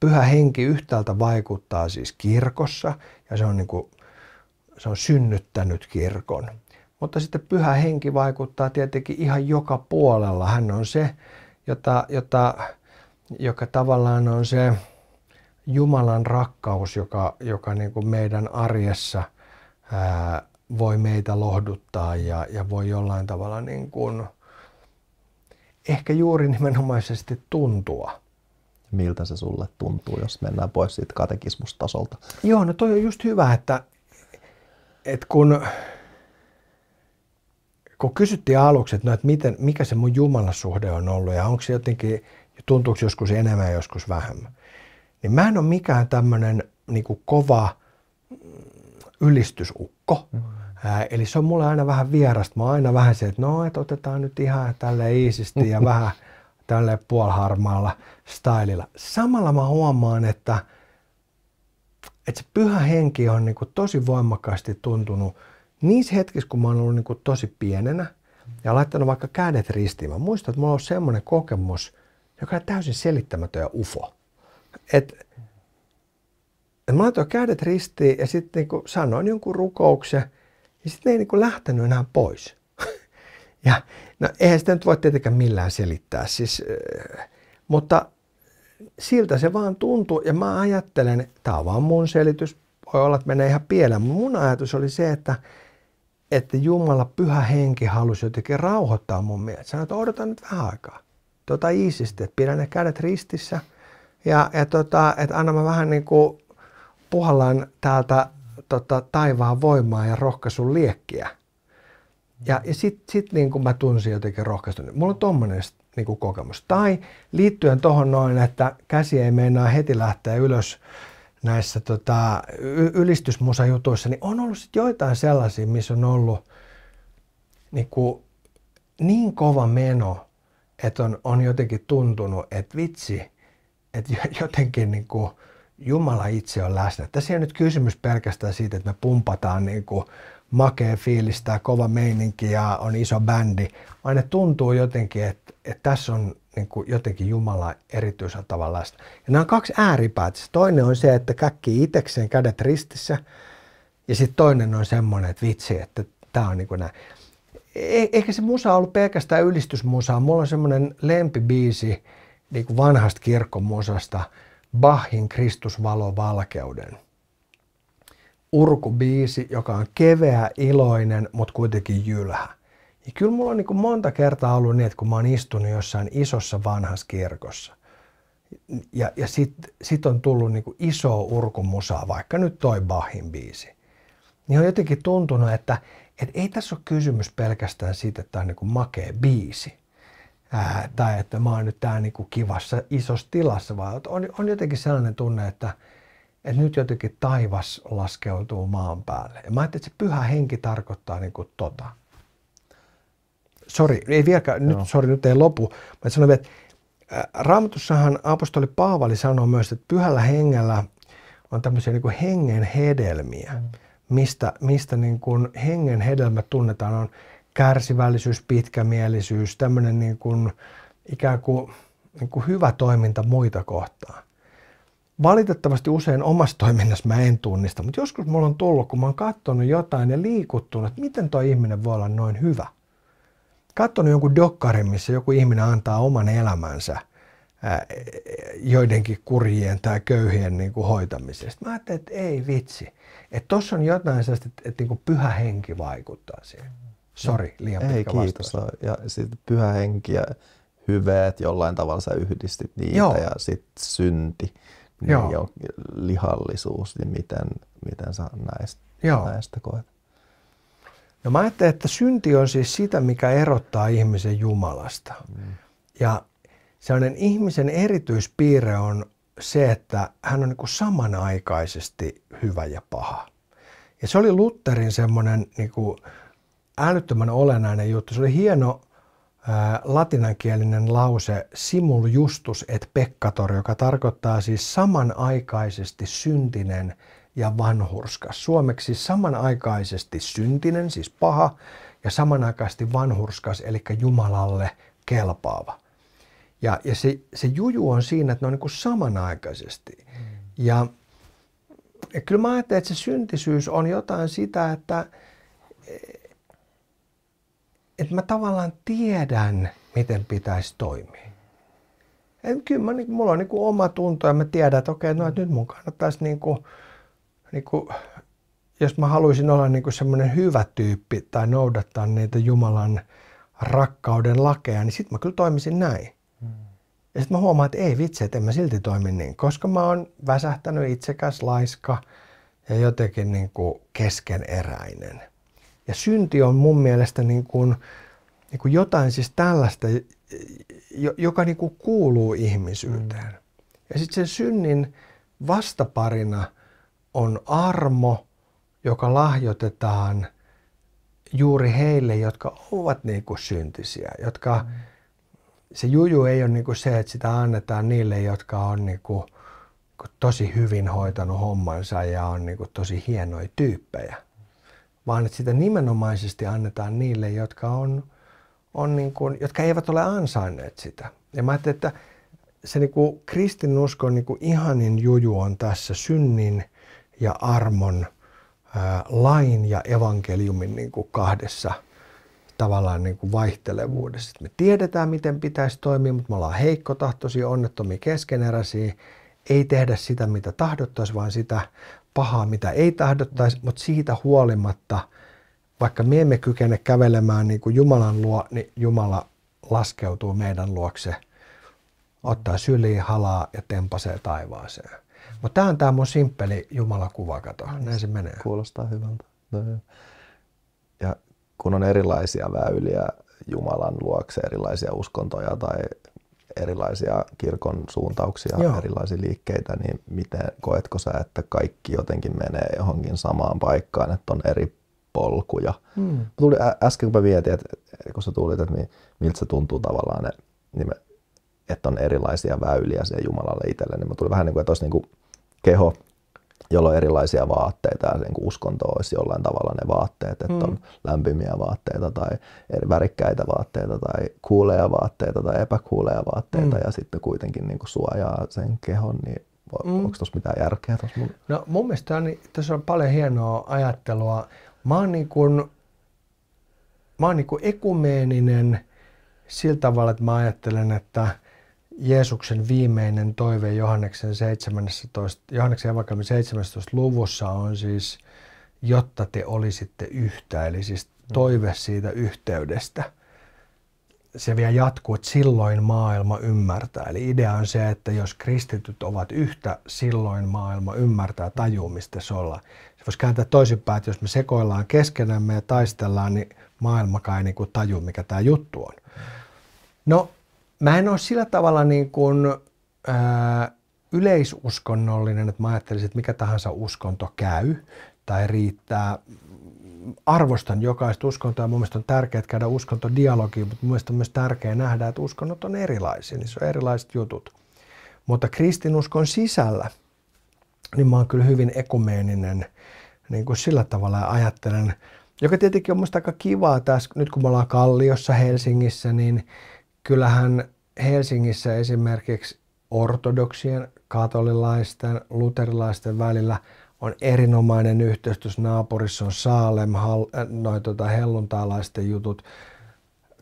Pyhä henki yhtäältä vaikuttaa siis kirkossa ja se on niin kuin se on synnyttänyt kirkon. Mutta sitten pyhä henki vaikuttaa tietenkin ihan joka puolella. Hän on se, jota, jota, joka tavallaan on se Jumalan rakkaus, joka, joka niin kuin meidän arjessa ää, voi meitä lohduttaa ja, ja voi jollain tavalla niin kuin, ehkä juuri nimenomaisesti tuntua. Miltä se sulle tuntuu, jos mennään pois siitä katekismustasolta? Joo, no toi on just hyvä, että, et kun, kun kysyttiin aluksi, että, no, et miten, mikä se mun jumalasuhde on ollut ja onko se jotenkin, tuntuuko joskus enemmän ja joskus vähemmän, niin mä en ole mikään tämmöinen niin kova ylistysukko. Mm. Ää, eli se on mulle aina vähän vierasta. Mä oon aina vähän se, että no, et otetaan nyt ihan tälle iisisti ja vähän tälle puolharmaalla stylella. Samalla mä huomaan, että – että se pyhä henki on niin kuin tosi voimakkaasti tuntunut niissä hetkissä, kun mä oon ollut niin kuin tosi pienenä ja laittanut vaikka kädet ristiin. Mä muistan, että mulla on semmoinen kokemus, joka on täysin selittämätön ja ufo. Et, et mä laitoin kädet ristiin ja sitten niin sanoin jonkun rukouksen ja sitten ne ei niin kuin lähtenyt enää pois. ja no, eihän sitä nyt voi tietenkään millään selittää. Siis, äh, mutta siltä se vaan tuntuu ja mä ajattelen, tämä on vaan mun selitys, voi olla, että menee ihan pieleen, mutta mun ajatus oli se, että, että Jumala pyhä henki halusi jotenkin rauhoittaa mun mieltä. Sanoit, että odota nyt vähän aikaa. Tota iisisti, että pidän ne kädet ristissä ja, ja tota, että anna mä vähän niin kuin puhallaan täältä tota, taivaan voimaa ja rohkaisun liekkiä. Ja, ja sitten sit niin kuin mä tunsin jotenkin rohkaistunut. Mulla on tommonen niin kuin kokemus. Tai liittyen tuohon noin, että käsi ei meinaa heti lähteä ylös näissä tota, ylistysmusajutuissa, niin on ollut sit joitain sellaisia, missä on ollut niin, kuin, niin kova meno, että on, on jotenkin tuntunut, että vitsi, että jotenkin niin kuin Jumala itse on läsnä. Tässä ei ole nyt kysymys pelkästään siitä, että me pumpataan niin kuin makea fiilis, tämä kova meininki ja on iso bändi. ne tuntuu jotenkin, että, että tässä on niin kuin jotenkin Jumala erityisellä tavalla läsnä. Ja nämä on kaksi ääripäätä. Toinen on se, että käkkii itekseen kädet ristissä. Ja sitten toinen on semmoinen, että vitsi, että tämä on niin kuin näin. E- eikä se musa ollut pelkästään ylistysmusaa. Mulla on semmoinen lempibiisi niin kuin vanhasta kirkkomusasta, Bachin Kristus valo valkeuden – urkubiisi, joka on keveä, iloinen, mutta kuitenkin jylhä. Ja kyllä mulla on niin kuin monta kertaa ollut niin, että kun mä oon istunut jossain isossa vanhassa kirkossa, ja, ja sitten sit on tullut niin kuin iso urkumusaa, vaikka nyt toi Bahin biisi, niin on jotenkin tuntunut, että et ei tässä ole kysymys pelkästään siitä, että tämä on niin kuin makea biisi, ää, tai että mä oon nyt tää niin kuin kivassa isossa tilassa, vaan on, on jotenkin sellainen tunne, että – että nyt jotenkin taivas laskeutuu maan päälle. Ja mä ajattelin, että se pyhä henki tarkoittaa niin kuin tota. Sori, ei vieläkään, no. nyt, sorry, nyt ei lopu. Mä sanoin, että äh, Raamatussahan apostoli Paavali sanoo myös, että pyhällä hengellä on tämmöisiä niin kuin hengen hedelmiä, mm. mistä, mistä niin kuin hengen hedelmät tunnetaan, on kärsivällisyys, pitkämielisyys, tämmöinen niin kuin, ikään kuin, niin kuin hyvä toiminta muita kohtaan. Valitettavasti usein omassa toiminnassa mä en tunnista, mutta joskus mulla on tullut, kun mä oon katsonut jotain ja liikuttunut, että miten tuo ihminen voi olla noin hyvä. Katsonut jonkun dokkarin, missä joku ihminen antaa oman elämänsä ää, joidenkin kurjien tai köyhien niin kuin hoitamisesta. Mä ajattelin, että ei vitsi. Että tossa on jotain sellaista, että, että niin kuin pyhä henki vaikuttaa siihen. Sori, liian pitkä Ei, kiitos. Vastaus. No, ja sitten pyhä henki ja hyveet jollain tavalla sä yhdistit niitä Joo. ja sitten synti. Niin Joo. Jo, lihallisuus, niin miten, miten sä näistä, Joo. näistä koet? No mä ajattelen, että synti on siis sitä, mikä erottaa ihmisen Jumalasta. Mm. Ja sellainen ihmisen erityispiirre on se, että hän on niin kuin samanaikaisesti hyvä ja paha. Ja se oli Lutherin semmoinen niin kuin älyttömän olennainen juttu. Se oli hieno latinankielinen lause simul justus et peccator, joka tarkoittaa siis samanaikaisesti syntinen ja vanhurskas. Suomeksi samanaikaisesti syntinen, siis paha, ja samanaikaisesti vanhurskas, eli Jumalalle kelpaava. Ja, ja se, se juju on siinä, että ne on niin kuin samanaikaisesti. Mm. Ja, ja kyllä mä ajattelen, että se syntisyys on jotain sitä, että että mä tavallaan tiedän, miten pitäisi toimia. En, kyllä mä, niin, mulla on niin kuin oma tunto ja mä tiedän, että okei, no, että nyt mun kannattaisi, niin kuin, niin kuin, jos mä haluaisin olla niin semmoinen hyvä tyyppi tai noudattaa niitä Jumalan rakkauden lakeja, niin sitten mä kyllä toimisin näin. Mm. Ja sitten mä huomaan, että ei vitsi, että en mä silti toimi niin, koska mä oon väsähtänyt itsekäs, laiska ja jotenkin niin kuin keskeneräinen. Ja synti on mun mielestä niin kuin, niin kuin jotain siis tällaista, joka niin kuin kuuluu ihmisyyteen. Mm. Ja sitten sen synnin vastaparina on armo, joka lahjoitetaan juuri heille, jotka ovat niin kuin syntisiä, jotka mm. se juju ei ole niin kuin se, että sitä annetaan niille, jotka on niin kuin, niin tosi hyvin hoitanut hommansa ja on niin kuin tosi hienoja tyyppejä vaan että sitä nimenomaisesti annetaan niille, jotka, on, on niin kuin, jotka eivät ole ansainneet sitä. Ja mä ajattelin, että se niin kuin kristinuskon niin kuin ihanin juju on tässä synnin ja armon, ää, lain ja evankeliumin niin kuin kahdessa tavallaan niin kuin vaihtelevuudessa. Me tiedetään, miten pitäisi toimia, mutta me ollaan heikkotahtoisia, onnettomia, keskeneräisiä. Ei tehdä sitä, mitä tahdottaisiin, vaan sitä pahaa, mitä ei tahdottaisi, mm. mutta siitä huolimatta, vaikka me emme kykene kävelemään niin kuin Jumalan luo, niin Jumala laskeutuu meidän luokse, ottaa syliin, halaa ja tempasee taivaaseen. Mm. Mutta tämä on tämä mun simppeli Jumalakuva, kato. Näin se menee. Kuulostaa hyvältä. No, ja kun on erilaisia väyliä Jumalan luokse, erilaisia uskontoja tai erilaisia kirkon suuntauksia, Joo. erilaisia liikkeitä, niin miten koetko sä, että kaikki jotenkin menee johonkin samaan paikkaan, että on eri polkuja? Hmm. Tuli äsken kun mä vietin, että kun sä tulit, että niin, miltä se tuntuu tavallaan, ne, niin mä, että on erilaisia väyliä siihen Jumalalle itselle, niin mä tuli vähän niin kuin, että olisi niin kuin keho jolla on erilaisia vaatteita ja niin kuin uskonto olisi jollain tavalla ne vaatteet, että mm. on lämpimiä vaatteita tai eri värikkäitä vaatteita tai kuuleja vaatteita tai epäkuuleja vaatteita mm. ja sitten kuitenkin niin kuin suojaa sen kehon, niin mm. onko tuossa mitään järkeä Tossa mun? No mun mielestä on, niin- tässä on paljon hienoa ajattelua. Mä oon niin kuin, mä oon niin kuin ekumeeninen sillä tavalla, että mä ajattelen, että – Jeesuksen viimeinen toive Johanneksen, 17, Johanneksen evankeliumin 17. luvussa on siis, jotta te olisitte yhtä, eli siis mm. toive siitä yhteydestä. Se vielä jatkuu, että silloin maailma ymmärtää. Eli idea on se, että jos kristityt ovat yhtä, silloin maailma ymmärtää, tajuu mistä se ollaan. Se voisi kääntää toisinpäin, että jos me sekoillaan keskenämme ja taistellaan, niin maailma kai niin tajuu, mikä tämä juttu on. No, mä en ole sillä tavalla niin kuin, ää, yleisuskonnollinen, että mä ajattelisin, että mikä tahansa uskonto käy tai riittää. Arvostan jokaista uskontoa ja mun mielestä on tärkeää käydä uskontodialogia, mutta mun mielestä on myös tärkeää nähdä, että uskonnot on erilaisia, niin se on erilaiset jutut. Mutta kristinuskon sisällä, niin mä oon kyllä hyvin ekumeeninen niin kuin sillä tavalla ajattelen, joka tietenkin on musta aika kivaa tässä, nyt kun me ollaan Kalliossa Helsingissä, niin kyllähän Helsingissä esimerkiksi ortodoksien, katolilaisten, luterilaisten välillä on erinomainen yhteistyö Naapurissa on Saalem, äh, noin tota helluntaalaisten jutut.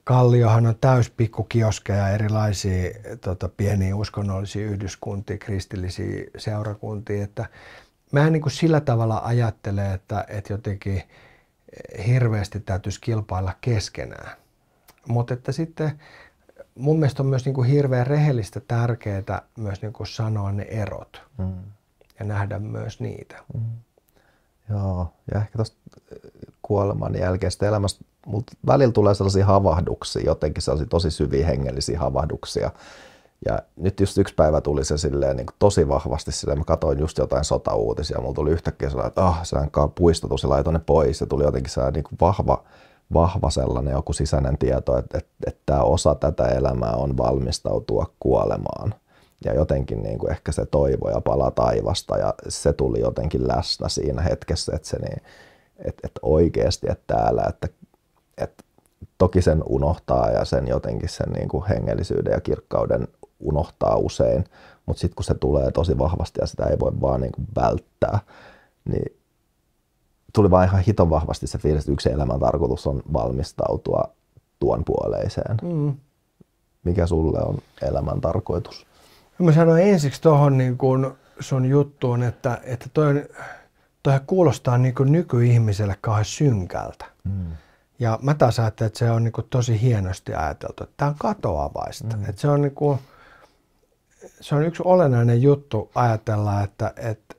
Kalliohan on täys pikkukioskeja erilaisia tota, pieniä uskonnollisia yhdyskuntia, kristillisiä seurakuntia. Että mä en niin kuin sillä tavalla ajattele, että, että jotenkin eh, hirveästi täytyisi kilpailla keskenään. Mutta että sitten mun mielestä on myös niin kuin hirveän rehellistä tärkeää myös niin kuin sanoa ne erot mm. ja nähdä myös niitä. Mm. Joo, ja ehkä tuosta eh, kuoleman jälkeistä elämästä mutta välillä tulee sellaisia havahduksia, jotenkin sellaisia tosi syviä hengellisiä havahduksia. Ja nyt just yksi päivä tuli se silleen, niin tosi vahvasti silleen, mä katsoin just jotain sotauutisia, mulla tuli yhtäkkiä sellainen, että ah, oh, sehän puistotu, se laitonne pois, ja tuli jotenkin sellainen niin vahva, vahva sellainen joku sisäinen tieto, että, että, että osa tätä elämää on valmistautua kuolemaan. Ja jotenkin niin kuin ehkä se toivo ja pala taivasta ja se tuli jotenkin läsnä siinä hetkessä, että se niin, että, että oikeasti, että täällä, että, että toki sen unohtaa ja sen jotenkin sen niin kuin hengellisyyden ja kirkkauden unohtaa usein, mutta sitten kun se tulee tosi vahvasti ja sitä ei voi vaan niin kuin välttää, niin tuli vaan ihan hiton vahvasti se fiilis, että yksi elämän tarkoitus on valmistautua tuon puoleiseen. Mm. Mikä sulle on elämän tarkoitus? Mä sanoin ensiksi tuohon niin kun sun juttuun, että, että toi, toi kuulostaa niin kuin nykyihmiselle kauhean synkältä. Mm. Ja mä taas ajattelen, että se on niin kuin tosi hienosti ajateltu. Tämä on katoavaista. Mm. Että se, on niin kuin, se on yksi olennainen juttu ajatella, että, että,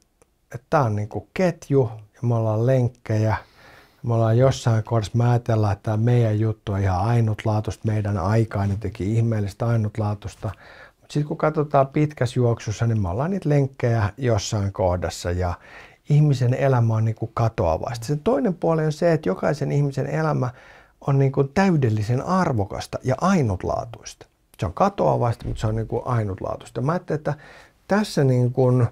että tämä on niin kuin ketju, me ollaan lenkkejä, me ollaan jossain kohdassa, me ajatellaan, että tämä meidän juttu on ihan ainutlaatuista, meidän aikaan jotenkin ihmeellistä ainutlaatuista. Mutta sitten kun katsotaan pitkässä juoksussa, niin me ollaan niitä lenkkejä jossain kohdassa ja ihmisen elämä on niin kuin katoavaista. Sen toinen puoli on se, että jokaisen ihmisen elämä on niin kuin täydellisen arvokasta ja ainutlaatuista. Se on katoavaista, mutta se on niin kuin ainutlaatuista. Mä ajattelin, että tässä niin kuin,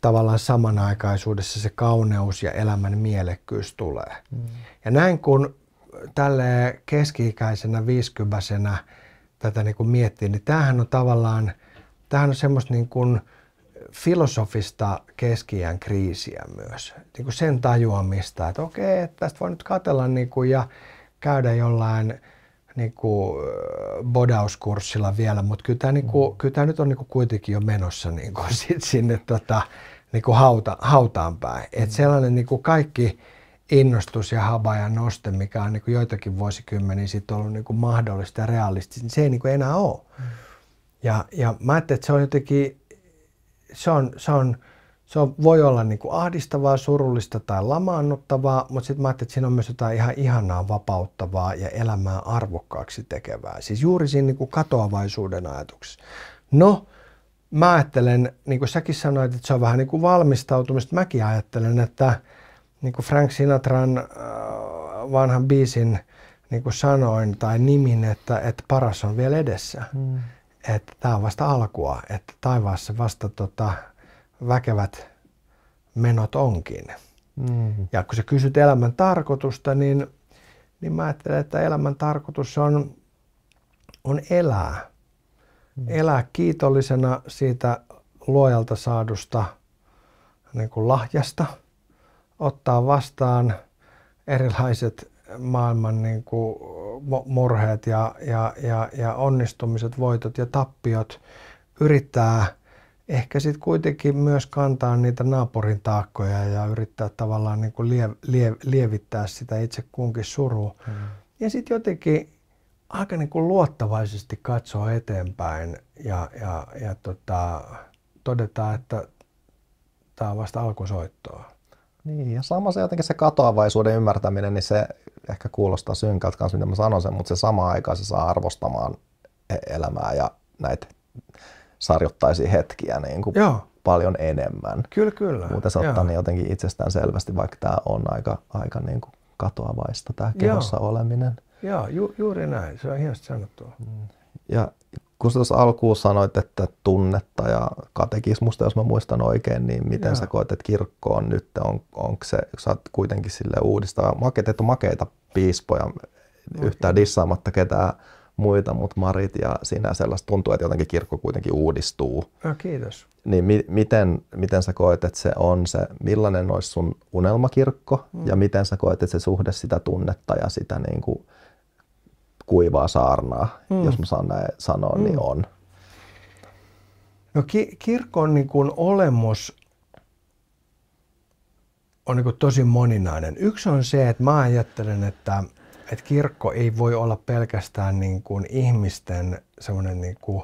tavallaan samanaikaisuudessa se kauneus ja elämän mielekkyys tulee. Mm. Ja näin kun tälle keski-ikäisenä, viisikymmäisenä tätä niin kuin miettii, niin tämähän on tavallaan, tämähän on semmoista niin kuin filosofista keskiään kriisiä myös. Niin kuin sen tajuamista, että okei, tästä voi nyt katella niin kuin ja käydä jollain niin kuin, bodauskurssilla vielä, mutta kyllä tämä, niin kuin, mm. kyllä tämä nyt on niin kuin kuitenkin jo menossa niin kuin, sit sinne tota, niin kuin hauta, hautaan päin. Et mm. sellainen niin kuin kaikki innostus ja haba ja noste, mikä on niin kuin joitakin vuosikymmeniä sitten ollut niin kuin mahdollista ja realistista, niin se ei niin kuin enää ole. Mm. Ja, ja mä ajattelin, että se on jotenkin, se on, se on se on, voi olla niin kuin ahdistavaa, surullista tai lamaannuttavaa, mutta sitten mä ajattelin, että siinä on myös jotain ihan ihanaa, vapauttavaa ja elämää arvokkaaksi tekevää. Siis juuri siinä niin kuin katoavaisuuden ajatuksessa. No, mä ajattelen, niin kuin säkin sanoit, että se on vähän niin kuin valmistautumista. Mäkin ajattelen, että niin kuin Frank Sinatran äh, vanhan biisin niin kuin sanoin tai nimin, että, että paras on vielä edessä. Mm. Että tämä on vasta alkua, että taivaassa vasta tota, väkevät menot onkin. Mm. Ja kun sä kysyt elämän tarkoitusta, niin, niin mä ajattelen, että elämän tarkoitus on, on elää. Mm. Elää kiitollisena siitä luojalta saadusta niin kuin lahjasta, ottaa vastaan erilaiset maailman niin kuin murheet ja, ja, ja, ja onnistumiset, voitot ja tappiot, yrittää ehkä sitten kuitenkin myös kantaa niitä naapurin taakkoja ja yrittää tavallaan niin kuin lie, lie, lievittää sitä itse kunkin surua. Mm. Ja sitten jotenkin aika niin kuin luottavaisesti katsoa eteenpäin ja, ja, ja tota, todeta, että tämä on vasta alkusoittoa. Niin, ja sama se jotenkin se katoavaisuuden ymmärtäminen, niin se ehkä kuulostaa synkältä kanssa, mitä mä sanon sen, mutta se sama aikaan se saa arvostamaan elämää ja näitä sarjottaisi hetkiä niin kuin Joo. paljon enemmän. Kyllä, kyllä. Muuten se ottaa niin jotenkin itsestään selvästi, vaikka tämä on aika, aika niin kuin katoavaista tämä kehossa Joo. oleminen. Joo, ju, juuri näin. Se on hienosti sanottua. Mm. Ja kun tuossa alkuun sanoit, että tunnetta ja katekismusta, jos mä muistan oikein, niin miten Joo. sä koet, että kirkko on nyt, on, onko se, sä oot kuitenkin sille uudistava, makeita, makeita piispoja, Maki. yhtään dissaamatta ketään muita, mutta Marit ja sinä sellaista tuntuu, että jotenkin kirkko kuitenkin uudistuu. No, kiitos. Niin mi- miten, miten sä koet, että se on se, millainen olisi sun unelmakirkko mm. ja miten sä koet, että se suhde sitä tunnetta ja sitä niin kuin kuivaa saarnaa, mm. jos mä saan näin sanoa, niin mm. niin on? No ki- kirkon niin kuin olemus on niin kuin tosi moninainen. Yksi on se, että mä ajattelen, että – että kirkko ei voi olla pelkästään niin kuin ihmisten semmoinen niin kuin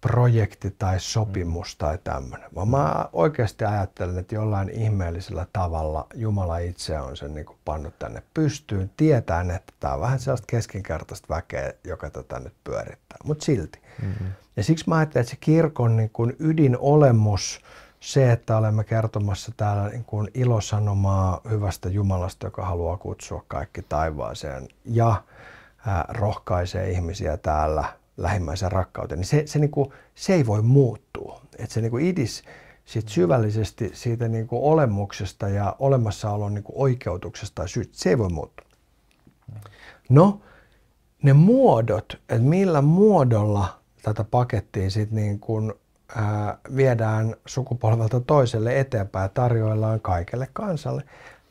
projekti tai sopimus tai tämmöinen, vaan mä oikeasti ajattelen, että jollain ihmeellisellä tavalla Jumala itse on sen niin kuin pannut tänne pystyyn, tietää, että tämä on vähän sellaista keskinkertaista väkeä, joka tätä nyt pyörittää, mutta silti. Mm-hmm. Ja siksi mä ajattelen, että se kirkon niin kuin ydinolemus, se, että olemme kertomassa täällä niin kuin ilosanomaa hyvästä Jumalasta, joka haluaa kutsua kaikki taivaaseen ja ää, rohkaisee ihmisiä täällä lähimmäisen rakkauteen, niin se, se, niin kuin, se ei voi muuttua. Et se niin kuin idis sit syvällisesti siitä niin kuin olemuksesta ja olemassaolon niin kuin oikeutuksesta tai syystä, se ei voi muuttua. No, ne muodot, että millä muodolla tätä pakettia sitten niin viedään sukupolvelta toiselle eteenpäin, tarjoillaan kaikelle kansalle,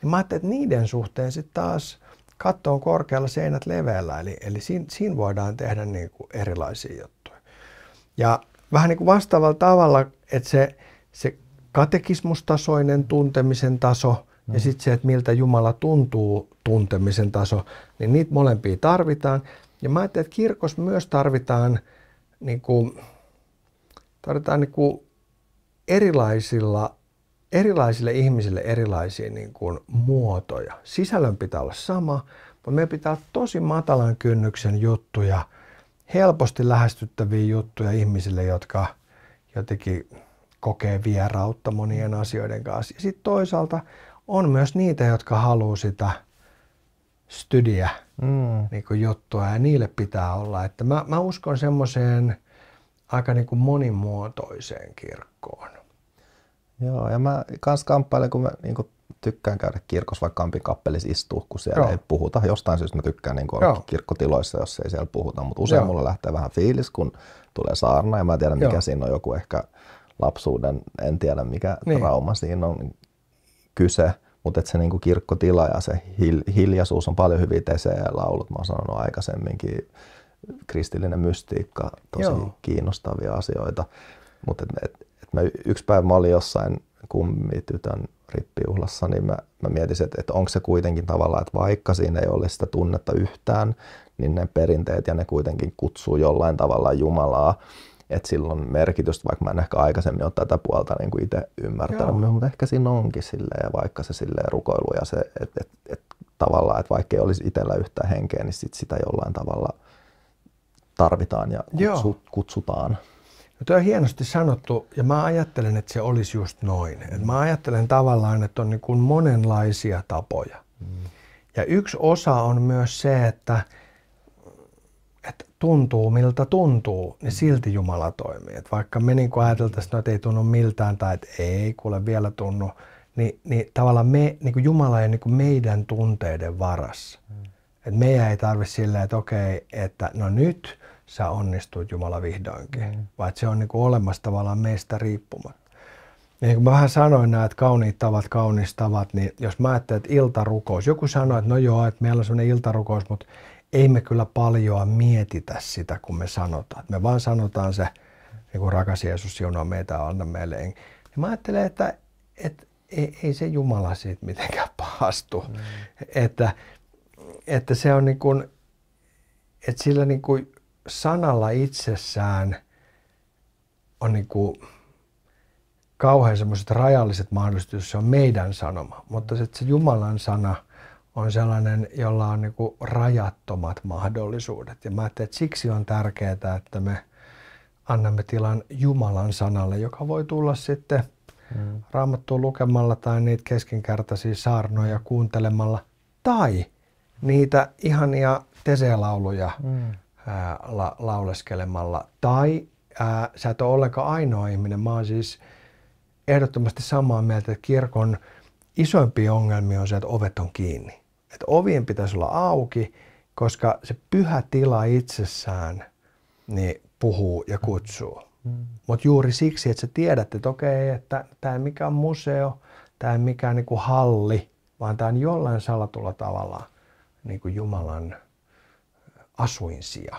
niin mä ajattelin, että niiden suhteen sitten taas katto on korkealla, seinät leveällä, eli, eli siinä, siinä voidaan tehdä niin kuin erilaisia juttuja. Ja vähän niin kuin vastaavalla tavalla, että se, se katekismustasoinen tuntemisen taso mm. ja sitten se, että miltä Jumala tuntuu tuntemisen taso, niin niitä molempia tarvitaan. Ja mä ajattelin, että kirkossa myös tarvitaan niin kuin, tarvitaan niin kuin erilaisilla, erilaisille ihmisille erilaisia niin kuin muotoja. Sisällön pitää olla sama, mutta meidän pitää olla tosi matalan kynnyksen juttuja, helposti lähestyttäviä juttuja ihmisille, jotka jotenkin kokee vierautta monien asioiden kanssa. Ja sitten toisaalta on myös niitä, jotka haluaa sitä studia mm. niin juttua ja niille pitää olla. Että mä, mä uskon semmoiseen aika niin kuin monimuotoiseen kirkkoon. Joo, ja mä kans kamppailen, kun mä niin kuin tykkään käydä kirkossa, vaikka kampi kappelissa istuu, kun siellä Joo. ei puhuta. Jostain syystä mä tykkään niin olla kirkkotiloissa, jos ei siellä puhuta, mutta usein Joo. mulla lähtee vähän fiilis, kun tulee saarna, ja mä tiedän mikä Joo. siinä on joku ehkä lapsuuden, en tiedä mikä niin. trauma siinä on kyse, mutta se niinku kirkkotila ja se hil- hiljaisuus on paljon hyviä tesejä ja laulut, mä oon sanonut aikaisemminkin kristillinen mystiikka, tosi Joo. kiinnostavia asioita. Mutta et, et, et mä yksi päivä mä olin jossain kummitytön rippijuhlassa, niin mä, mä mietin, että, että onko se kuitenkin tavallaan, että vaikka siinä ei ole sitä tunnetta yhtään, niin ne perinteet ja ne kuitenkin kutsuu jollain tavalla Jumalaa. Että sillä on merkitystä, vaikka mä en ehkä aikaisemmin ole tätä puolta niin kuin itse ymmärtänyt, Joo. mutta ehkä siinä onkin silleen, vaikka se silleen rukoilu ja se, että et, et, tavallaan, että vaikka ei olisi itsellä yhtään henkeä, niin sit sitä jollain tavalla – tarvitaan ja kutsu, kutsutaan. No tuo on hienosti sanottu ja mä ajattelen, että se olisi just noin. Et mä ajattelen tavallaan, että on niin kuin monenlaisia tapoja. Mm. Ja yksi osa on myös se, että, että tuntuu miltä tuntuu, niin silti Jumala toimii. Et vaikka me niin ajateltaisiin, että no, ei tunnu miltään tai että ei kuule vielä tunnu, niin, niin tavallaan me, niin kuin Jumala ei niin kuin meidän tunteiden varassa. Mm. Et meidän ei tarvitse silleen, että okei, että no nyt – sä onnistuit Jumala vihdoinkin. Mm. Vaan se on niin kuin olemassa tavallaan meistä riippumatta. niin kuin mä vähän sanoin nämä, että kauniit tavat, tavat, niin jos mä ajattelen, että iltarukous, joku sanoi, että no joo, että meillä on sellainen iltarukous, mutta ei me kyllä paljoa mietitä sitä, kun me sanotaan. Me vaan sanotaan se, niin kuin rakas Jeesus siunaa meitä, anna meille. Ja niin mä ajattelen, että, että ei, ei se Jumala siitä mitenkään pahastu. Mm. Että, että se on niin kuin, että sillä niin kuin sanalla itsessään on niin kuin kauhean semmoiset rajalliset mahdollisuudet, jos se on meidän sanoma. Mutta se, se Jumalan sana on sellainen, jolla on niin kuin rajattomat mahdollisuudet. Ja mä ajattelen, että siksi on tärkeää, että me annamme tilan Jumalan sanalle, joka voi tulla sitten hmm. raamattua lukemalla tai niitä keskinkertaisia saarnoja kuuntelemalla tai niitä ihania teselauluja hmm ää, la, lauleskelemalla. Tai ää, sä et ole ollenkaan ainoa ihminen. Mä oon siis ehdottomasti samaa mieltä, että kirkon isoimpia ongelmia on se, että ovet on kiinni. Että ovien pitäisi olla auki, koska se pyhä tila itsessään niin puhuu ja mm. kutsuu. Mm. Mutta juuri siksi, että sä tiedät, että okei, että tämä ei mikään museo, tämä ei mikään niinku halli, vaan tämä on jollain salatulla tavalla niinku Jumalan asuinsija.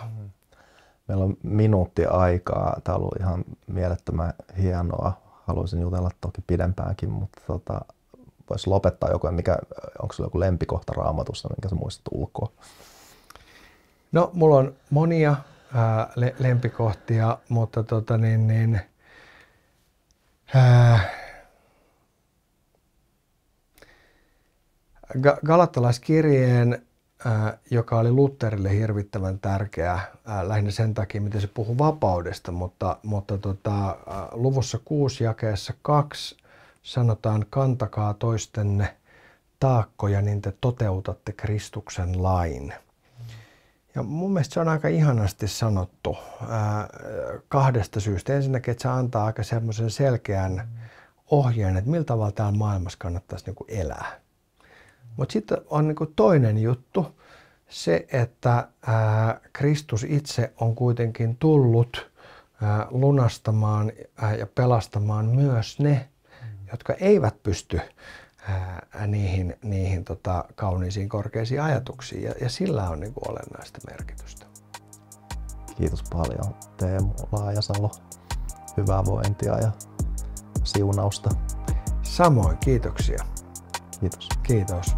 Meillä on minuutti aikaa. Tämä on ollut ihan mielettömän hienoa. Haluaisin jutella toki pidempäänkin, mutta tota, voisi lopettaa joku, mikä, onko sulla joku lempikohta raamatusta, minkä sä muistat ulkoa? No, mulla on monia ää, le- lempikohtia, mutta tota niin, niin ää, Galattalaiskirjeen Äh, joka oli Lutherille hirvittävän tärkeä äh, lähinnä sen takia, miten se puhuu vapaudesta, mutta, mutta tota, äh, luvussa 6 jakeessa 2 sanotaan, kantakaa toistenne taakkoja, niin te toteutatte Kristuksen lain. Ja mun mielestä se on aika ihanasti sanottu kahdesta syystä. Ensinnäkin, että se antaa aika semmoisen selkeän ohjeen, että miltä tavalla täällä maailmassa kannattaisi niinku elää. Mutta sitten on niinku toinen juttu, se, että ää, Kristus itse on kuitenkin tullut ää, lunastamaan ää, ja pelastamaan myös ne, jotka eivät pysty ää, niihin, niihin tota, kauniisiin korkeisiin ajatuksiin. Ja, ja sillä on niin kuin olennaista merkitystä. Kiitos paljon Teemu Laajasalo. Hyvää vointia ja siunausta. Samoin, kiitoksia. Kiitos. Kiitos.